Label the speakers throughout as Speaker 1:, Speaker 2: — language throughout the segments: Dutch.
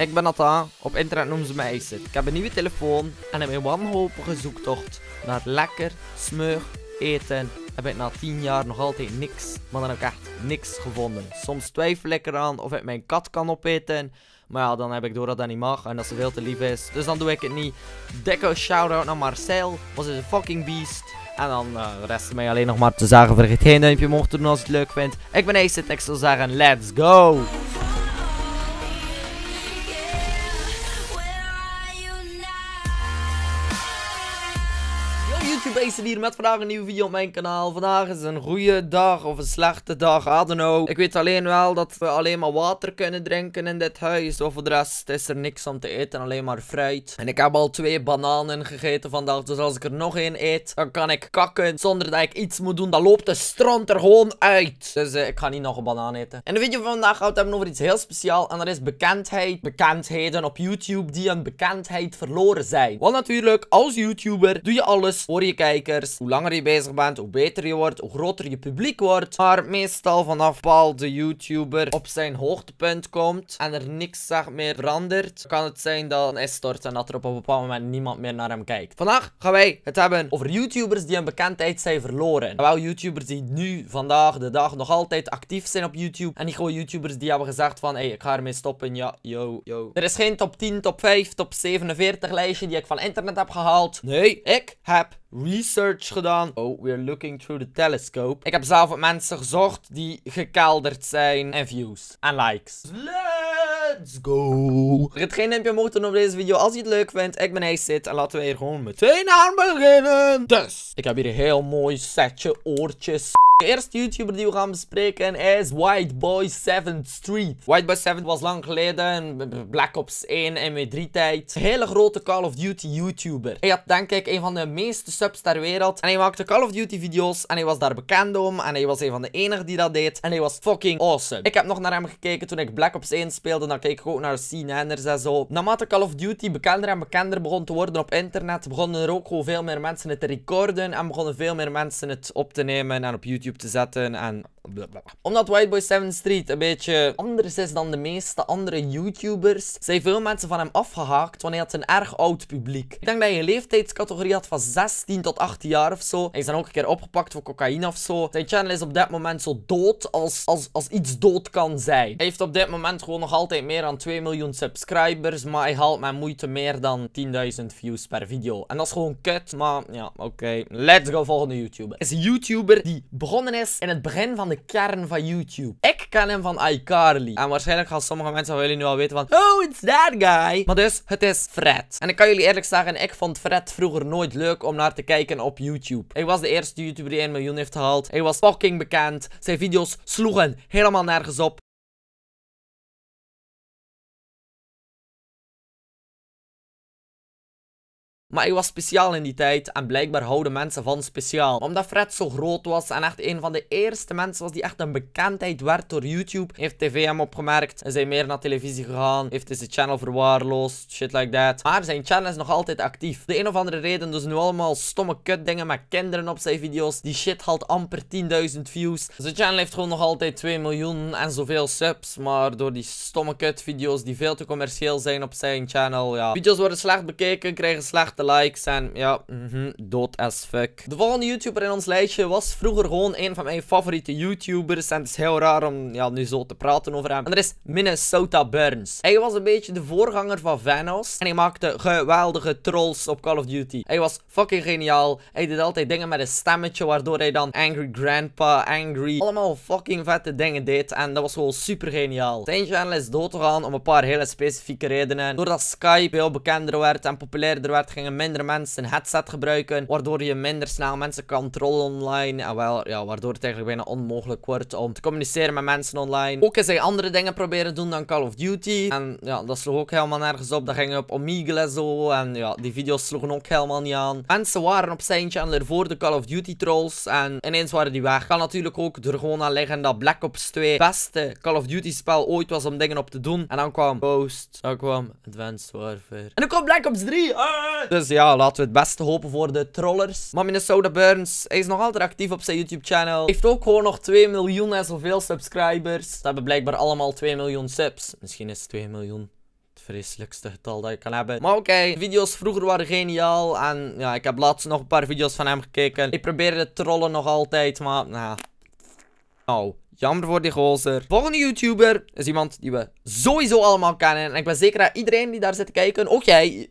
Speaker 1: Ik ben Atta, op internet noemen ze me Acid. Ik heb een nieuwe telefoon en in mijn wanhopige zoektocht naar lekker, smur, eten heb ik na 10 jaar nog altijd niks, maar dan heb ik echt niks gevonden. Soms twijfel ik eraan of ik mijn kat kan opeten, maar ja, dan heb ik door dat dat niet mag en dat ze veel te lief is, dus dan doe ik het niet. Dikke shout-out naar Marcel, was een fucking beast. En dan uh, rest mij alleen nog maar te zeggen, vergeet geen duimpje omhoog te doen als je het leuk vindt. Ik ben Acid, ik zou zeggen, let's go! Deze hier met vandaag een nieuwe video op mijn kanaal. Vandaag is een goede dag of een slechte dag, I don't know. Ik weet alleen wel dat we alleen maar water kunnen drinken in dit huis. Of de rest is er niks om te eten, alleen maar fruit. En ik heb al twee bananen gegeten vandaag, dus als ik er nog één eet, dan kan ik kakken zonder dat ik iets moet doen. Dan loopt de strand er gewoon uit. Dus eh, ik ga niet nog een banaan eten. In de video van vandaag gaat het hebben over iets heel speciaals. En dat is bekendheid, bekendheden op YouTube die een bekendheid verloren zijn. Want natuurlijk, als YouTuber doe je alles Hoor je kijkers. Hoe langer je bezig bent, hoe beter je wordt, hoe groter je publiek wordt. Maar meestal vanaf Paul de YouTuber op zijn hoogtepunt komt en er niks meer verandert, kan het zijn dat hij stort en dat er op een bepaald moment niemand meer naar hem kijkt. Vandaag gaan wij het hebben over YouTubers die hun bekendheid zijn verloren. Wel YouTubers die nu, vandaag, de dag nog altijd actief zijn op YouTube. En niet gewoon YouTubers die hebben gezegd van, hé, hey, ik ga ermee stoppen, ja, yo, yo. Er is geen top 10, top 5, top 47 lijstje die ik van internet heb gehaald. Nee, ik heb research gedaan. Oh, we're looking through the telescope. Ik heb zelf mensen gezocht die gekelderd zijn. En views. En likes. Let's go. Er is geen moeten omhoog doen op deze video als je het leuk vindt. Ik ben zit en laten we hier gewoon meteen aan beginnen. Dus, ik heb hier een heel mooi setje oortjes. De eerste YouTuber die we gaan bespreken is Whiteboy 7 Street. Whiteboy 7 was lang geleden Black Ops 1 en MW3 tijd. Hele grote Call of Duty YouTuber. Hij had denk ik een van de meeste subs ter wereld. En hij maakte Call of Duty video's en hij was daar bekend om. En hij was een van de enigen die dat deed. En hij was fucking awesome. Ik heb nog naar hem gekeken toen ik Black Ops 1 speelde. Dan keek ik ook naar CNN'ers en zo. Naarmate Call of Duty bekender en bekender begon te worden op internet, begonnen er ook gewoon veel meer mensen het te recorden. En begonnen veel meer mensen het op te nemen en op YouTube YouTube te zetten en omdat Whiteboy 7 Street een beetje anders is dan de meeste andere YouTubers, zijn veel mensen van hem afgehaakt, want hij had een erg oud publiek. Ik denk dat hij een leeftijdscategorie had van 16 tot 18 jaar of zo. Hij is dan ook een keer opgepakt voor cocaïne of zo. Zijn channel is op dat moment zo dood als, als, als iets dood kan zijn. Hij heeft op dit moment gewoon nog altijd meer dan 2 miljoen subscribers, maar hij haalt met moeite meer dan 10.000 views per video. En dat is gewoon kut, maar ja, oké. Let's go volgende YouTuber. Is een YouTuber die begonnen is in het begin van de kern van YouTube. Ik ken hem van iCarly. En waarschijnlijk gaan sommige mensen van jullie nu al weten van... Oh, it's that guy. Maar dus, het is Fred. En ik kan jullie eerlijk zeggen, ik vond Fred vroeger nooit leuk om naar te kijken op YouTube. Hij was de eerste YouTuber die 1 miljoen heeft gehaald. Hij was fucking bekend. Zijn video's sloegen helemaal nergens op. Maar ik was speciaal in die tijd en blijkbaar houden mensen van speciaal. omdat Fred zo groot was en echt een van de eerste mensen was die echt een bekendheid werd door YouTube, heeft TV hem opgemerkt. en zijn meer naar televisie gegaan, heeft hij zijn channel verwaarloosd, shit like that. Maar zijn channel is nog altijd actief. De een of andere reden dus nu allemaal stomme kutdingen met kinderen op zijn video's. Die shit haalt amper 10.000 views. Zijn channel heeft gewoon nog altijd 2 miljoen en zoveel subs. Maar door die stomme kutvideo's die veel te commercieel zijn op zijn channel, ja. Video's worden slecht bekeken, krijgen slecht likes en ja, mm dood as fuck. De volgende YouTuber in ons lijstje was vroeger gewoon een van mijn favoriete YouTubers. En het is heel raar om ja, nu zo te praten over hem. En dat is Minnesota Burns. Hij was een beetje de voorganger van Vanos. En hij maakte geweldige trolls op Call of Duty. Hij was fucking geniaal. Hij deed altijd dingen met een stemmetje, waardoor hij dan Angry Grandpa, Angry... Allemaal fucking vette dingen deed. En dat was gewoon super geniaal. Zijn channel is dood te gaan om een paar hele specifieke redenen. Doordat Skype heel bekender werd en populairder werd, ging minder mensen een headset gebruiken, waardoor je minder snel mensen kan trollen online. En ah, wel, ja, waardoor het eigenlijk bijna onmogelijk wordt om te communiceren met mensen online. Ook is hij andere dingen proberen doen dan Call of Duty. En ja, dat sloeg ook helemaal nergens op. Dat ging op Omegle zo. En ja, die video's sloegen ook helemaal niet aan. Mensen waren op zijn channel ervoor de Call of Duty trolls. En ineens waren die weg. Kan natuurlijk ook er gewoon aan liggen dat Black Ops 2 beste Call of Duty spel ooit was om dingen op te doen. En dan kwam Ghost. Dan kwam Advanced Warfare. En dan kwam Black Ops 3. Dus ja, laten we het beste hopen voor de trollers. Maar Minnesota Burns, hij is nog altijd actief op zijn YouTube-channel. Heeft ook gewoon nog 2 miljoen en zoveel subscribers. Ze hebben blijkbaar allemaal 2 miljoen subs. Misschien is het 2 miljoen het vreselijkste getal dat je kan hebben. Maar oké, okay, video's vroeger waren geniaal. En ja, ik heb laatst nog een paar video's van hem gekeken. Ik probeerde te trollen nog altijd, maar... Nou, nah. Nou, oh, Jammer voor die gozer. Volgende YouTuber is iemand die we sowieso allemaal kennen. En ik ben zeker dat iedereen die daar zit te kijken, ook jij,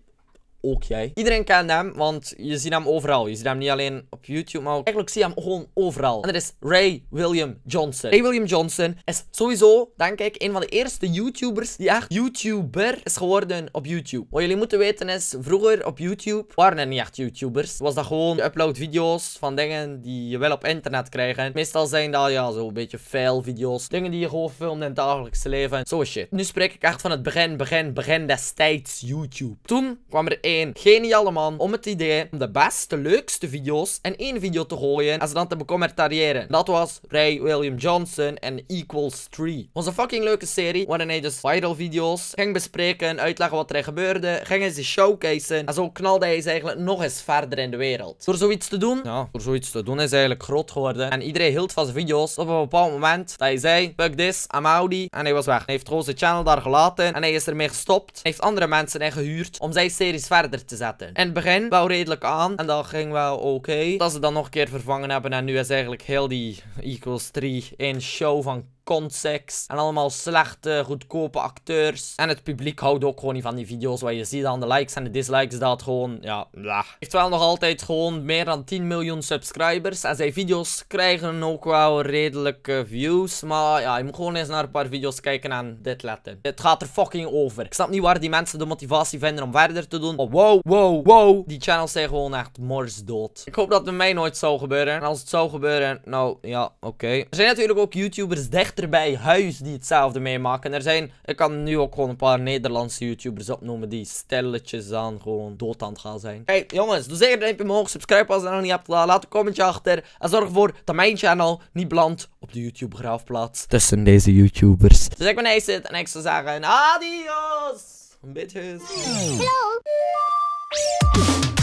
Speaker 1: ook jij. Iedereen kent hem, want je ziet hem overal. Je ziet hem niet alleen op YouTube, maar ook... eigenlijk zie je hem gewoon overal. En dat is Ray William Johnson. Ray William Johnson is sowieso, denk ik, een van de eerste YouTubers die echt YouTuber is geworden op YouTube. Wat jullie moeten weten is, vroeger op YouTube waren er niet echt YouTubers. Was dat gewoon, je upload video's van dingen die je wel op internet krijgen. Meestal zijn dat, ja, zo'n beetje fail video's. Dingen die je gewoon filmt in het dagelijkse leven. Zo shit. Nu spreek ik echt van het begin, begin, begin destijds YouTube. Toen kwam er één geen geniale man om het idee om de beste, leukste video's en één video te gooien en ze dan te becommentariëren. Dat was Ray William Johnson en Equals 3. Onze fucking leuke serie waarin hij dus viral video's ging bespreken, uitleggen wat er gebeurde, ging hij ze showcaseen en zo knalde hij ze eigenlijk nog eens verder in de wereld. Door zoiets te doen, ja, door zoiets te doen is hij eigenlijk groot geworden en iedereen hield van zijn video's op een bepaald moment dat hij zei, fuck this, I'm Audi en hij was weg. Hij heeft gewoon zijn channel daar gelaten en hij is ermee gestopt. Hij heeft andere mensen ingehuurd om zijn series verder verder te zetten. In het begin wel redelijk aan. En dat ging wel oké. Okay. Dat ze dan nog een keer vervangen hebben. En nu is eigenlijk heel die Equals 3 een show van context. En allemaal slechte, goedkope acteurs. En het publiek houdt ook gewoon niet van die video's. Wat je ziet aan de likes en de dislikes, dat gewoon, ja, blah. Heeft wel nog altijd gewoon meer dan 10 miljoen subscribers. En zijn video's krijgen ook wel redelijke views. Maar ja, je moet gewoon eens naar een paar video's kijken en dit letten. Het gaat er fucking over. Ik snap niet waar die mensen de motivatie vinden om verder te doen. Oh, wow, wow, wow. Die channels zijn gewoon echt morsdood. Ik hoop dat bij mij nooit zou gebeuren. En als het zou gebeuren, nou, ja, oké. Er zijn natuurlijk ook YouTubers dicht dichterbij huis die hetzelfde meemaken. er zijn, ik kan nu ook gewoon een paar Nederlandse YouTubers opnoemen die stelletjes aan gewoon doodhand gaan zijn. Kijk, jongens, doe zeker een duimpje omhoog, subscribe als je dat nog niet hebt, gedaan, laat een commentje achter. En zorg ervoor dat mijn channel niet belandt op de YouTube graafplaats tussen deze YouTubers. Dus ik ben zit en ik zou zeggen, adios! Bitches. Hallo.